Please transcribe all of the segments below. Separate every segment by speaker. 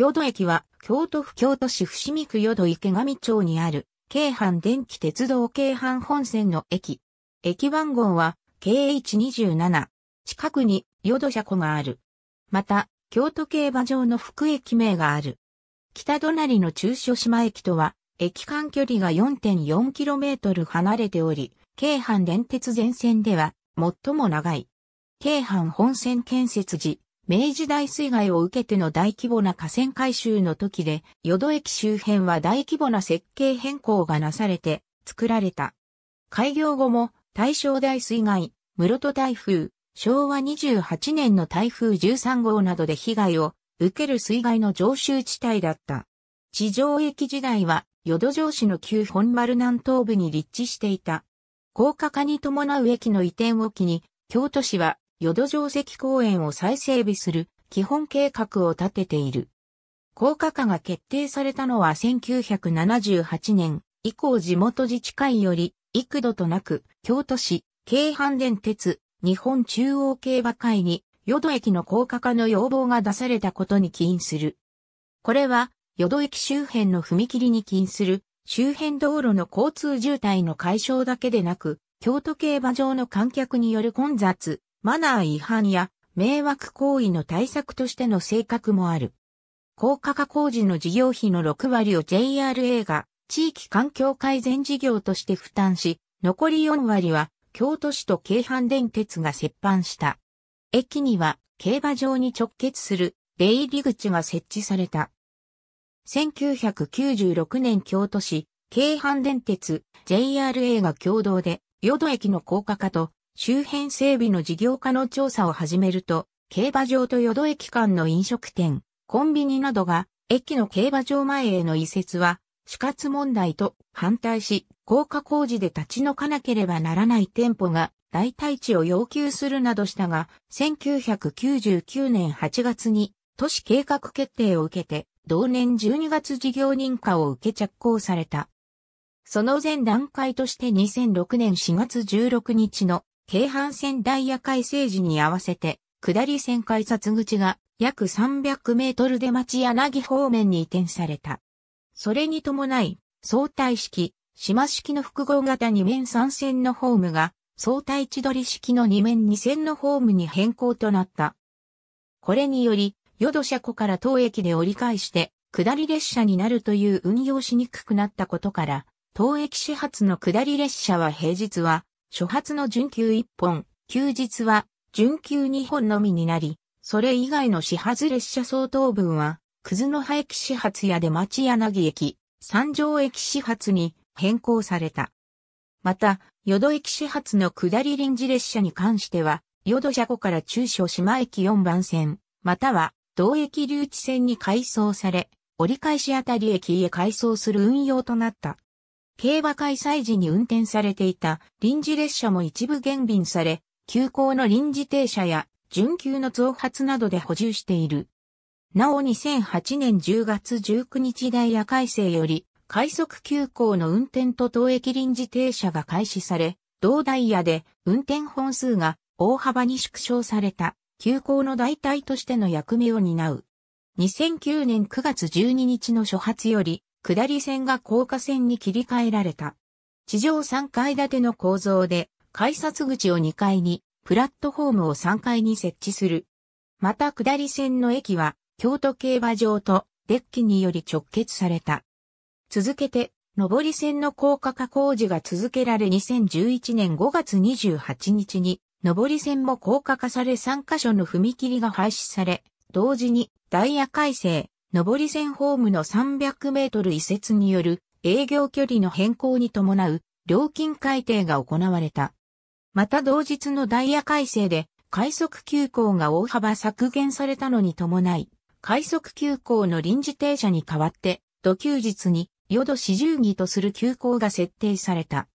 Speaker 1: 淀駅は、京都府京都市伏見区淀池上町にある、京阪電気鉄道京阪本線の駅。駅番号は、KH27。近くに、淀車庫がある。また、京都競馬場の副駅名がある。北隣の中小島駅とは、駅間距離が 4.4km 離れており、京阪電鉄全線では、最も長い。京阪本線建設時、明治大水害を受けての大規模な河川改修の時で、淀駅周辺は大規模な設計変更がなされて作られた。開業後も大正大水害、室戸台風、昭和28年の台風13号などで被害を受ける水害の常習地帯だった。地上駅時代は、淀城市の旧本丸南東部に立地していた。高架化に伴う駅の移転を機に、京都市は淀城跡公園を再整備する基本計画を立てている。高架化が決定されたのは1978年以降地元自治会より幾度となく京都市京阪電鉄日本中央競馬会に淀駅の高架化の要望が出されたことに起因する。これは淀駅周辺の踏切に起因する周辺道路の交通渋滞の解消だけでなく、京都競馬場の観客による混雑、マナー違反や迷惑行為の対策としての性格もある。高価化工事の事業費の6割を JRA が地域環境改善事業として負担し、残り4割は京都市と京阪電鉄が折半した。駅には競馬場に直結する出入り口が設置された。1996年京都市、京阪電鉄、JRA が共同で、淀駅の高架化と周辺整備の事業化の調査を始めると、競馬場と淀駅間の飲食店、コンビニなどが、駅の競馬場前への移設は、死活問題と反対し、高架工事で立ち退かなければならない店舗が代替地を要求するなどしたが、1999年8月に都市計画決定を受けて、同年12月事業認可を受け着工された。その前段階として2006年4月16日の京阪線ダイヤ改正時に合わせて、下り線改札口が約300メートルで町柳方面に移転された。それに伴い、相対式、島式の複合型2面3線のホームが、相対地取り式の2面2線のホームに変更となった。これにより、淀車庫から当駅で折り返して、下り列車になるという運用しにくくなったことから、当駅始発の下り列車は平日は初発の準急1本、休日は準急2本のみになり、それ以外の始発列車相当分は、くずの葉駅始発やで町柳駅、三条駅始発に変更された。また、淀駅始発の下り臨時列車に関しては、淀車庫から中小島駅4番線、または同駅留置線に改装され、折り返しあたり駅へ改装する運用となった。競馬開催時に運転されていた臨時列車も一部減便され、急行の臨時停車や準急の増発などで補充している。なお2008年10月19日ダイヤ改正より、快速急行の運転と当駅臨時停車が開始され、同ダイヤで運転本数が大幅に縮小された、急行の代替としての役目を担う。2009年9月12日の初発より、下り線が高架線に切り替えられた。地上3階建ての構造で、改札口を2階に、プラットフォームを3階に設置する。また下り線の駅は、京都競馬場とデッキにより直結された。続けて、上り線の高架化工事が続けられ2011年5月28日に、上り線も高架化され3カ所の踏切が廃止され、同時にダイヤ改正、上り線ホームの300メートル移設による営業距離の変更に伴う料金改定が行われた。また同日のダイヤ改正で快速急行が大幅削減されたのに伴い、快速急行の臨時停車に代わって、土休日に夜四十儀とする急行が設定された。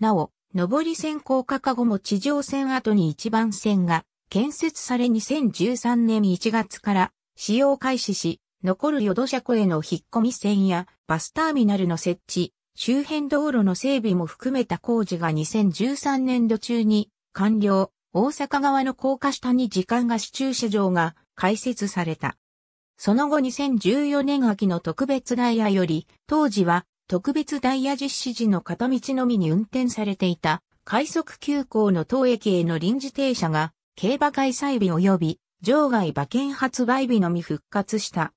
Speaker 1: なお、上り線高架化後も地上線後に一番線が建設され2013年1月から使用開始し、残る淀車庫への引っ込み線やバスターミナルの設置、周辺道路の整備も含めた工事が2013年度中に完了、大阪側の高架下に時間貸し駐車場が開設された。その後2014年秋の特別ダイヤより、当時は特別ダイヤ実施時の片道のみに運転されていた、快速急行の当駅への臨時停車が、競馬開催日及び、場外馬券発売日のみ復活した。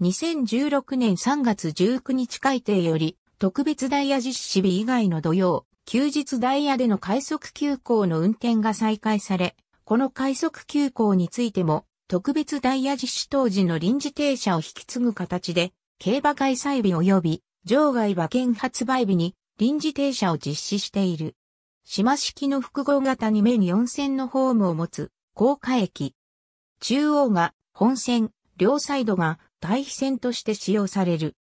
Speaker 1: 2016年3月19日改定より、特別ダイヤ実施日以外の土曜、休日ダイヤでの快速急行の運転が再開され、この快速急行についても、特別ダイヤ実施当時の臨時停車を引き継ぐ形で、競馬開催日及び場外馬券発売日に臨時停車を実施している。島式の複合型に面4線のホームを持つ、高架駅。中央が本線、両サイドが対比線として使用される。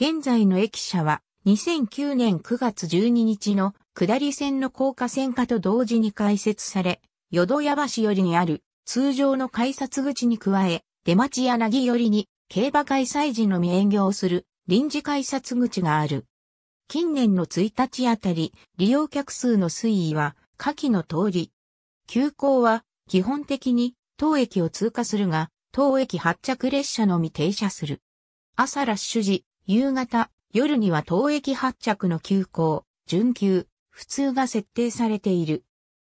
Speaker 1: 現在の駅舎は2009年9月12日の下り線の高架線化と同時に開設され、淀屋橋よりにある通常の改札口に加え、出町柳寄りに競馬開催時のみ営業する臨時改札口がある。近年の1日あたり、利用客数の推移は下記の通り。急行は基本的に当駅を通過するが、当駅発着列車のみ停車する。朝ラッシュ時、夕方、夜には当駅発着の急行、準急、普通が設定されている。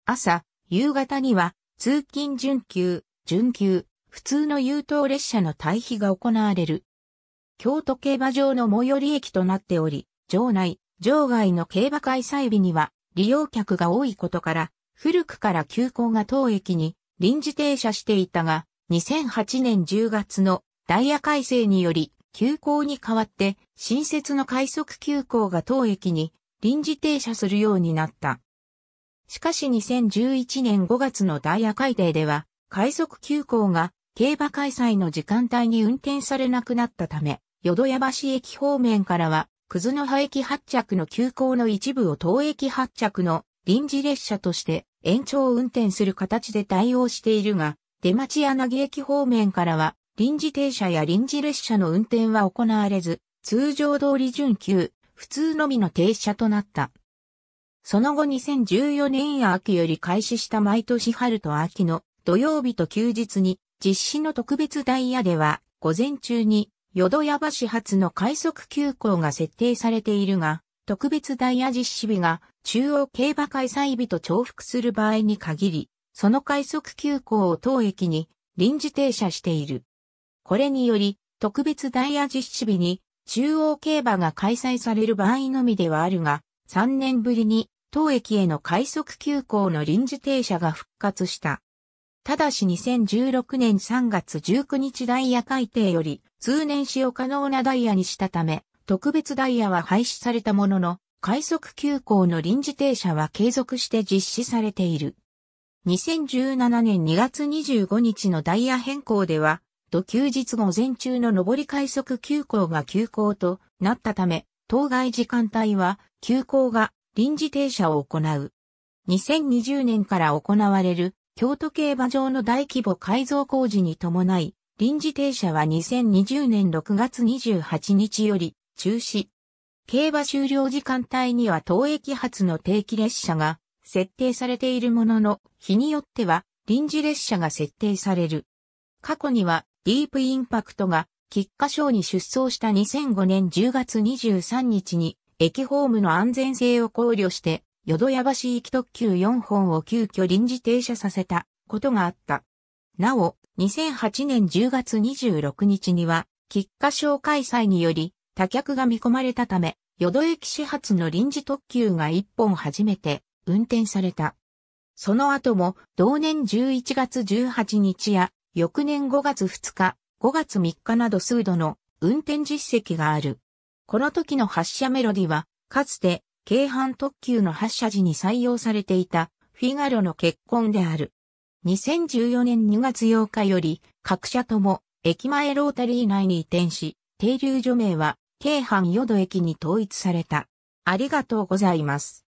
Speaker 1: 朝、夕方には通勤準急、準急、普通の優等列車の退避が行われる。京都競馬場の最寄り駅となっており、場内、場外の競馬開催日には利用客が多いことから、古くから急行が当駅に臨時停車していたが、2008年10月のダイヤ改正により、急行に代わって、新設の快速急行が当駅に臨時停車するようになった。しかし2011年5月のダイヤ改定では、快速急行が競馬開催の時間帯に運転されなくなったため、淀屋橋駅方面からは、葛の葉駅発着の急行の一部を当駅発着の臨時列車として延長運転する形で対応しているが、出町柳駅方面からは、臨時停車や臨時列車の運転は行われず、通常通り準急、普通のみの停車となった。その後2014年秋より開始した毎年春と秋の土曜日と休日に実施の特別ダイヤでは午前中に淀屋橋発の快速急行が設定されているが特別ダイヤ実施日が中央競馬開催日と重複する場合に限りその快速急行を当駅に臨時停車している。これにより、特別ダイヤ実施日に中央競馬が開催される場合のみではあるが、3年ぶりに当駅への快速急行の臨時停車が復活した。ただし2016年3月19日ダイヤ改定より通年使用可能なダイヤにしたため、特別ダイヤは廃止されたものの、快速急行の臨時停車は継続して実施されている。2017年2月25日のダイヤ変更では、土休日午前中の上り快速急行が休行となったため、当該時間帯は休行が臨時停車を行う。2020年から行われる京都競馬場の大規模改造工事に伴い、臨時停車は2020年6月28日より中止。競馬終了時間帯には当駅発の定期列車が設定されているものの、日によっては臨時列車が設定される。過去にはディープインパクトが菊花賞に出走した2005年10月23日に駅ホームの安全性を考慮して、淀屋橋行き特急4本を急遽臨時停車させたことがあった。なお、2008年10月26日には、菊花賞開催により、他客が見込まれたため、淀駅始発の臨時特急が1本初めて運転された。その後も同年11月18日や翌年5月2日、5月3日など数度の運転実績がある。この時の発車メロディは、かつて京阪特急の発車時に採用されていたフィガロの結婚である。2014年2月8日より各社とも駅前ロータリー内に移転し、停留所名は京阪淀駅に統一された。ありがとうございます。